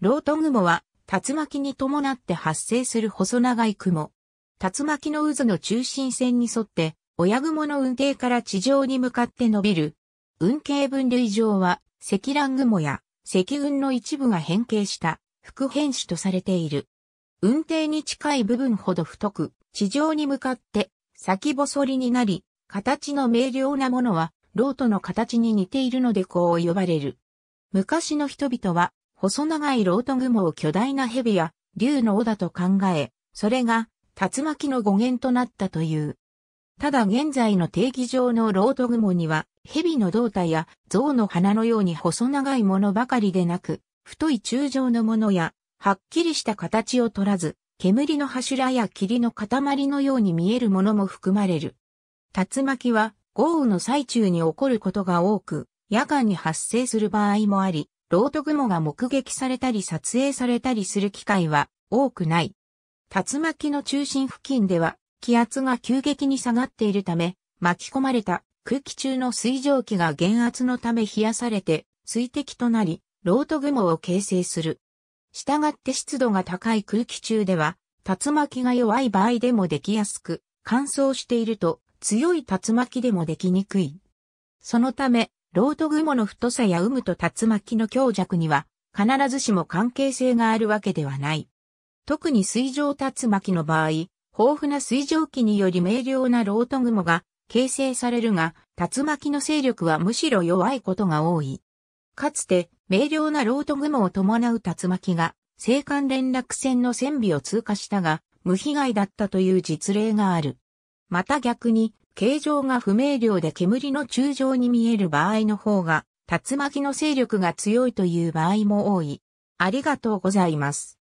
ロート雲は、竜巻に伴って発生する細長い雲。竜巻の渦の中心線に沿って、親雲の雲底から地上に向かって伸びる。雲形分類上は、積乱雲や積雲の一部が変形した副変種とされている。雲底に近い部分ほど太く、地上に向かって先細りになり、形の明瞭なものは、ロートの形に似ているのでこう呼ばれる。昔の人々は細長いロート雲を巨大な蛇や竜の尾だと考え、それが竜巻の語源となったという。ただ現在の定義上のロート雲には、蛇の胴体や象の鼻のように細長いものばかりでなく、太い柱状のものや、はっきりした形を取らず、煙の柱や霧の塊のように見えるものも含まれる。竜巻は豪雨の最中に起こることが多く、夜間に発生する場合もあり、ロート雲が目撃されたり撮影されたりする機会は多くない。竜巻の中心付近では気圧が急激に下がっているため、巻き込まれた空気中の水蒸気が減圧のため冷やされて水滴となり、ロート雲を形成する。したがって湿度が高い空気中では、竜巻が弱い場合でもできやすく、乾燥していると強い竜巻でもできにくい。そのため、ロート雲の太さや有無と竜巻の強弱には、必ずしも関係性があるわけではない。特に水上竜巻の場合、豊富な水蒸気により明瞭なロート雲が形成されるが、竜巻の勢力はむしろ弱いことが多い。かつて、明瞭なロート雲を伴う竜巻が、青函連絡船の船尾を通過したが、無被害だったという実例がある。また逆に、形状が不明瞭で煙の柱状に見える場合の方が、竜巻の勢力が強いという場合も多い。ありがとうございます。